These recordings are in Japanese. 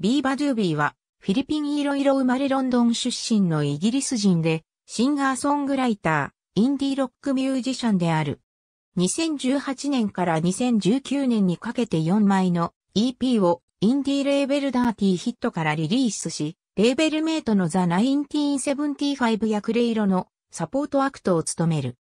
ビーバ・ドゥービーは、フィリピンいろ生まれロンドン出身のイギリス人で、シンガーソングライター、インディロックミュージシャンである。2018年から2019年にかけて4枚の EP をインディレーベルダーティーヒットからリリースし、レーベルメイトのザ・ナインン・ンテティーセブ1ファイやクレイロのサポートアクトを務める。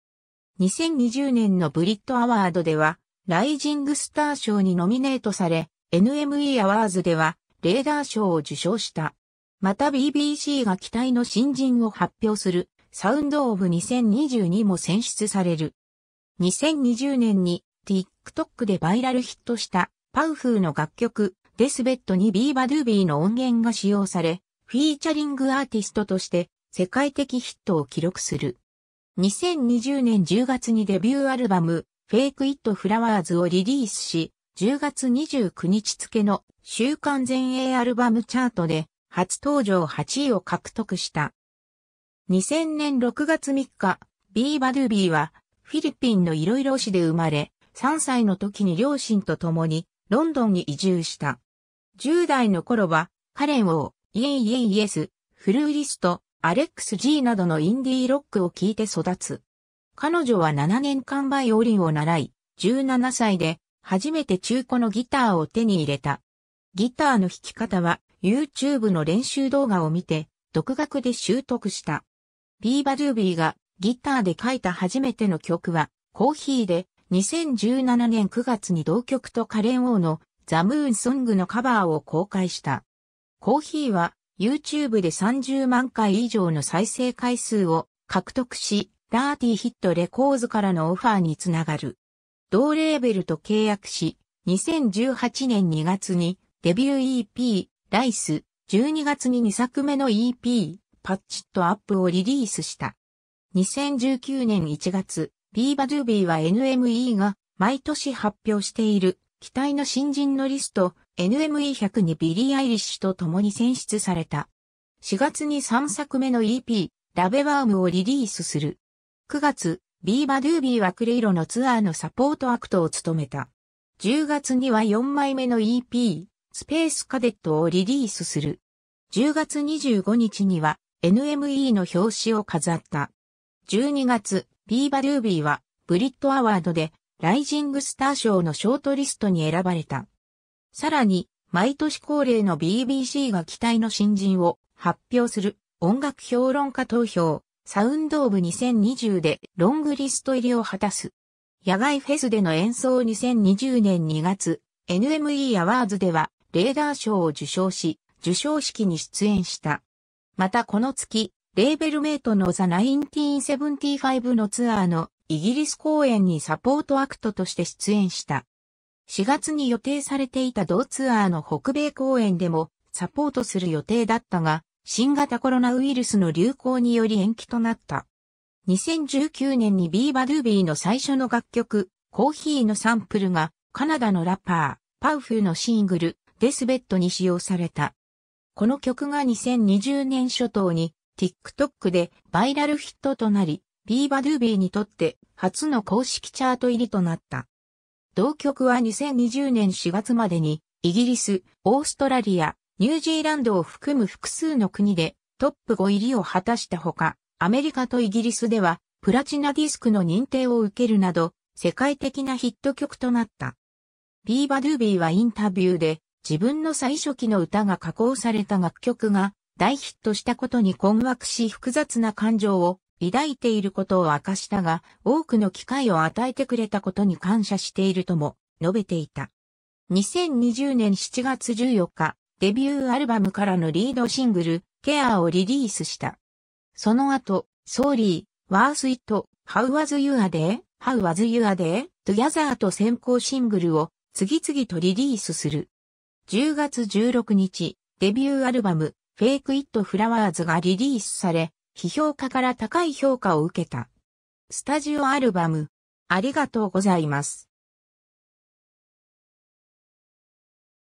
2020年のブリットアワードでは、ライジングスター賞にノミネートされ、NME アワーズでは、レーダー賞を受賞した。また BBC が期待の新人を発表するサウンドオブ2022も選出される。2020年に TikTok でバイラルヒットしたパウフーの楽曲デスベッドにビーバドゥービーの音源が使用され、フィーチャリングアーティストとして世界的ヒットを記録する。2020年10月にデビューアルバム、フェイクイットフラワーズをリリースし、10月29日付の週刊全英アルバムチャートで初登場8位を獲得した。2000年6月3日、ビーバドゥビーはフィリピンのいろいろ市で生まれ、3歳の時に両親と共にロンドンに移住した。10代の頃はカレンをイエイイエイイエス、フルーリスト、アレックスジーなどのインディーロックを聴いて育つ。彼女は7年間バイオリンを習い、17歳で初めて中古のギターを手に入れた。ギターの弾き方は YouTube の練習動画を見て独学で習得した。ビーバドゥービーがギターで書いた初めての曲はコーヒーで2017年9月に同曲とカレン王のザ・ムーン・ソングのカバーを公開した。コーヒーは YouTube で30万回以上の再生回数を獲得し、ダーティヒットレコーズからのオファーにつながる。同レーベルと契約し、2018年2月にデビュー EP、ライス、12月に2作目の EP、パッチットアップをリリースした。2019年1月、ビーバドゥービーは NME が毎年発表している期待の新人のリスト NME100 にビリー・アイリッシュと共に選出された。4月に3作目の EP、ラベワームをリリースする。9月、ビーバドゥービーはクレイロのツアーのサポートアクトを務めた。10月には4枚目の EP、スペースカデットをリリースする。10月25日には NME の表紙を飾った。12月、ビーバドゥービーはブリットアワードでライジングスター賞のショートリストに選ばれた。さらに、毎年恒例の BBC が期待の新人を発表する音楽評論家投票サウンドオブ2020でロングリスト入りを果たす。野外フェスでの演奏2020年2月、NME アワーズでは、レーダー賞を受賞し、受賞式に出演した。またこの月、レーベルメイトのザ・1975のツアーのイギリス公演にサポートアクトとして出演した。4月に予定されていた同ツアーの北米公演でもサポートする予定だったが、新型コロナウイルスの流行により延期となった。2019年にビーバドゥービーの最初の楽曲、コーヒーのサンプルが、カナダのラッパー、パウフーのシングル、デスベッドに使用された。この曲が2020年初頭に TikTok でバイラルヒットとなり、ビーバドゥービーにとって初の公式チャート入りとなった。同曲は2020年4月までにイギリス、オーストラリア、ニュージーランドを含む複数の国でトップ5入りを果たしたほか、アメリカとイギリスではプラチナディスクの認定を受けるなど、世界的なヒット曲となった。ビーバ・ドゥービーはインタビューで、自分の最初期の歌が加工された楽曲が大ヒットしたことに困惑し複雑な感情を抱いていることを明かしたが、多くの機会を与えてくれたことに感謝しているとも述べていた。2020年7月14日、デビューアルバムからのリードシングル、ケアをリリースした。その後、ソーリー、ワースイット、ハウワズユアデー、ハウワズユアデー、トゥギャザーと先行シングルを次々とリリースする。10月16日、デビューアルバム、フェイク・イット・フラワーズがリリースされ、批評家から高い評価を受けた。スタジオアルバム、ありがとうございます。